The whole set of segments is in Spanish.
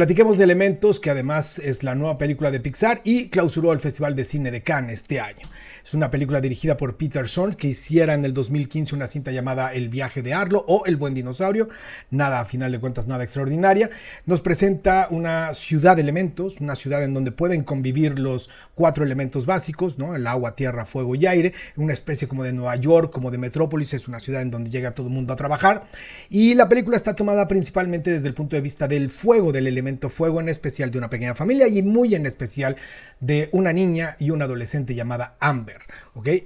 Platiquemos de Elementos, que además es la nueva película de Pixar y clausuró el Festival de Cine de Cannes este año. Es una película dirigida por Peterson, que hiciera en el 2015 una cinta llamada El viaje de Arlo o El buen dinosaurio. Nada, a final de cuentas, nada extraordinaria. Nos presenta una ciudad de elementos, una ciudad en donde pueden convivir los cuatro elementos básicos, ¿no? El agua, tierra, fuego y aire. Una especie como de Nueva York, como de metrópolis, es una ciudad en donde llega todo el mundo a trabajar. Y la película está tomada principalmente desde el punto de vista del fuego del elemento fuego en especial de una pequeña familia y muy en especial de una niña y una adolescente llamada Amber.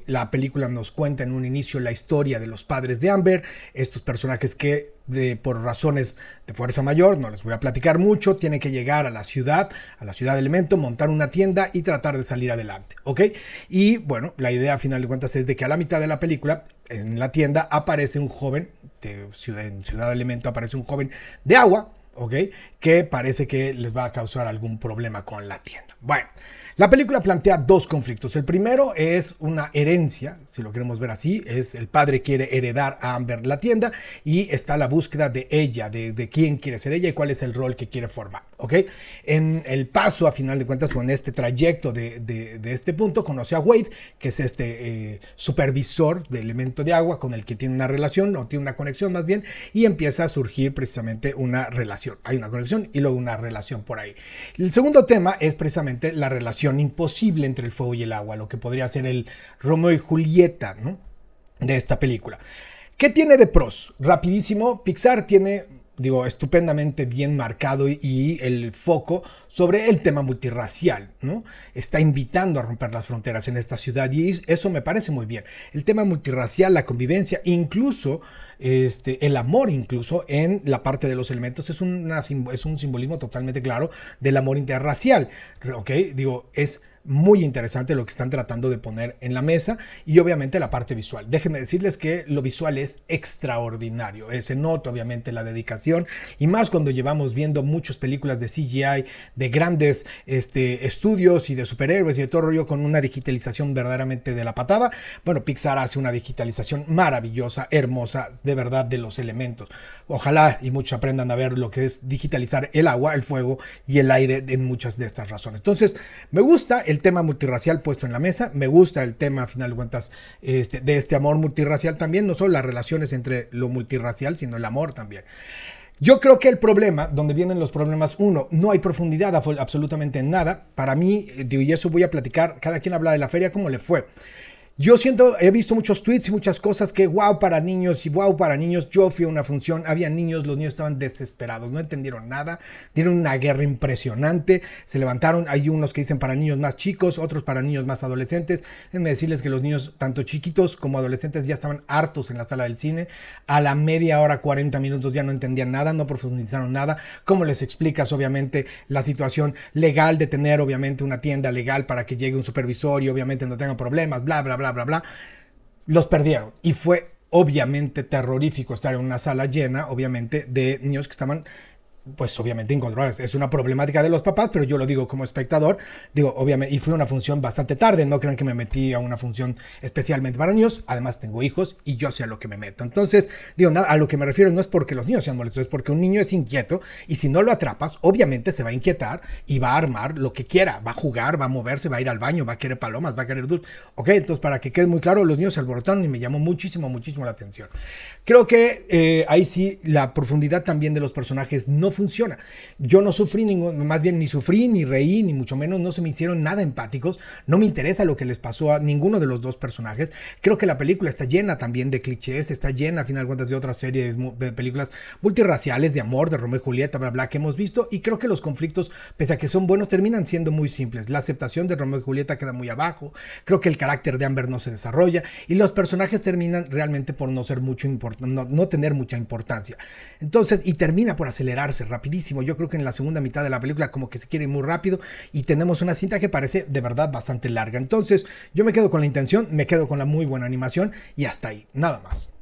La película nos cuenta en un inicio la historia de los padres de Amber, estos personajes que por razones de fuerza mayor, no les voy a platicar mucho, Tienen que llegar a la ciudad, a la ciudad de Elemento, montar una tienda y tratar de salir adelante, Y bueno, la idea a final de cuentas es de que a la mitad de la película, en la tienda, aparece un joven, de ciudad, en Ciudad de Elemento aparece un joven de agua, ¿ok? Que parece que les va a causar algún problema con la tienda. Bueno, la película plantea dos conflictos. El primero es una herencia, si lo queremos ver así, es el padre quiere heredar a Amber la tienda y está la búsqueda de ella, de, quién quiere ser ella y cuál es el rol que quiere formar, ¿ok? En el paso, a final de cuentas, o en este trayecto de, este punto, conoce a Wade, que es este eh, supervisor de elemento de agua con el que tiene una relación o tiene una conexión más bien, y empieza a surgir precisamente una relación hay una conexión y luego una relación por ahí. El segundo tema es precisamente la relación imposible entre el fuego y el agua, lo que podría ser el Romeo y Julieta ¿no? de esta película. ¿Qué tiene de pros? Rapidísimo, Pixar tiene digo, estupendamente bien marcado y el foco sobre el tema multirracial, ¿no? Está invitando a romper las fronteras en esta ciudad y eso me parece muy bien. El tema multirracial, la convivencia, incluso este, el amor, incluso en la parte de los elementos, es, una, es un simbolismo totalmente claro del amor interracial, ¿ok? Digo, es muy interesante lo que están tratando de poner en la mesa y obviamente la parte visual. Déjenme decirles que lo visual es extraordinario. Se nota obviamente la dedicación y más cuando llevamos viendo muchas películas de CGI, de grandes este, estudios y de superhéroes y de todo rollo con una digitalización verdaderamente de la patada. Bueno, Pixar hace una digitalización maravillosa, hermosa, de verdad, de los elementos. Ojalá y muchos aprendan a ver lo que es digitalizar el agua, el fuego y el aire en muchas de estas razones. Entonces, me gusta el el tema multirracial puesto en la mesa, me gusta el tema, a final de cuentas, este, de este amor multirracial también, no solo las relaciones entre lo multirracial, sino el amor también. Yo creo que el problema, donde vienen los problemas, uno, no hay profundidad absolutamente en nada. Para mí, eh, y eso voy a platicar, cada quien habla de la feria como le fue. Yo siento, he visto muchos tweets y muchas cosas que wow para niños y wow para niños. Yo fui a una función, había niños, los niños estaban desesperados, no entendieron nada, dieron una guerra impresionante, se levantaron, hay unos que dicen para niños más chicos, otros para niños más adolescentes. Déjenme decirles que los niños, tanto chiquitos como adolescentes, ya estaban hartos en la sala del cine. A la media hora, 40 minutos ya no entendían nada, no profundizaron nada. ¿Cómo les explicas, obviamente, la situación legal de tener, obviamente, una tienda legal para que llegue un supervisor y obviamente no tengan problemas, bla, bla, bla? bla, bla, bla, los perdieron. Y fue obviamente terrorífico estar en una sala llena, obviamente, de niños que estaban pues obviamente incontrolables. Es una problemática de los papás, pero yo lo digo como espectador, digo, obviamente, y fue una función bastante tarde, no crean que me metí a una función especialmente para niños, además tengo hijos y yo sé a lo que me meto. Entonces, digo, nada, a lo que me refiero no es porque los niños sean molestos, es porque un niño es inquieto y si no lo atrapas, obviamente se va a inquietar y va a armar lo que quiera, va a jugar, va a moverse, va a ir al baño, va a querer palomas, va a querer dulce. Ok, entonces para que quede muy claro, los niños se alborotaron y me llamó muchísimo, muchísimo la atención. Creo que eh, ahí sí la profundidad también de los personajes no funciona. Yo no sufrí más bien ni sufrí, ni reí, ni mucho menos, no se me hicieron nada empáticos, no me interesa lo que les pasó a ninguno de los dos personajes. Creo que la película está llena también de clichés, está llena, a final de cuentas, de otras series de, películas multiraciales de amor, de Romeo y Julieta, bla, bla, que hemos visto, y creo que los conflictos, pese a que son buenos, terminan siendo muy simples. La aceptación de Romeo y Julieta queda muy abajo, creo que el carácter de Amber no se desarrolla, y los personajes terminan realmente por no ser mucho importante, no tener mucha importancia. Entonces, y termina por acelerarse rapidísimo. Yo creo que en la segunda mitad de la película como que se quiere ir muy rápido y tenemos una cinta que parece de verdad bastante larga. Entonces yo me quedo con la intención, me quedo con la muy buena animación y hasta ahí, nada más.